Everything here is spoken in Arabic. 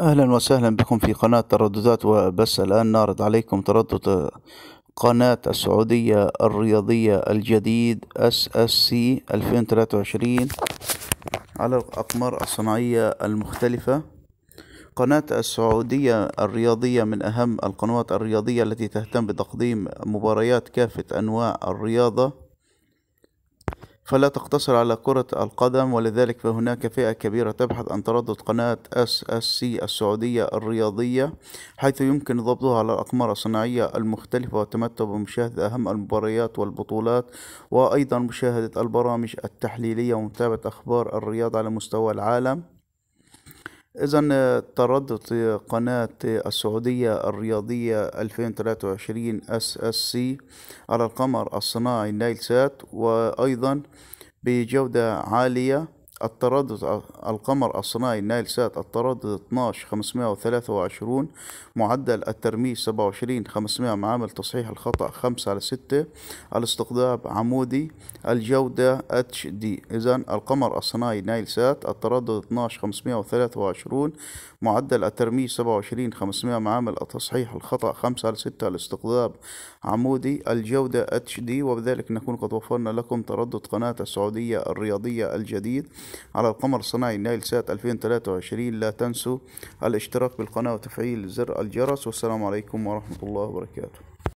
اهلا وسهلا بكم في قناة ترددات وبس الان نعرض عليكم تردد قناة السعودية الرياضية الجديد اس اس سي 2023 على الاقمار الصناعية المختلفة قناة السعودية الرياضية من اهم القنوات الرياضية التي تهتم بتقديم مباريات كافة انواع الرياضة فلا تقتصر على كرة القدم ولذلك فهناك فئة كبيرة تبحث عن تردد قناة اس اس سي السعودية الرياضية حيث يمكن ضبطها على الأقمار الصناعية المختلفة والتمتع بمشاهدة أهم المباريات والبطولات وأيضا مشاهدة البرامج التحليلية ومتابعة أخبار الرياضة على مستوى العالم إذا آه، تردد قناة السعودية الرياضية 2023 اس اس سي على القمر الصناعي نايل سات وأيضا بجودة عالية التردد القمر الصناعي نايل سات التردد 12 523 معدل الترميز 27 500 معامل تصحيح الخطأ 5 على 6 الاستقطاب عمودي الجودة اتش دي إذا القمر الصناعي نايل سات التردد 12 523 معدل الترميز 27 500 معامل التصحيح الخطأ 5 على 6 الاستقطاب عمودي الجودة اتش دي وبذلك نكون قد وفرنا لكم تردد قناة السعودية الرياضية الجديد على القمر الصناعي النايل سنة 2023 لا تنسوا الاشتراك بالقناة وتفعيل زر الجرس والسلام عليكم ورحمة الله وبركاته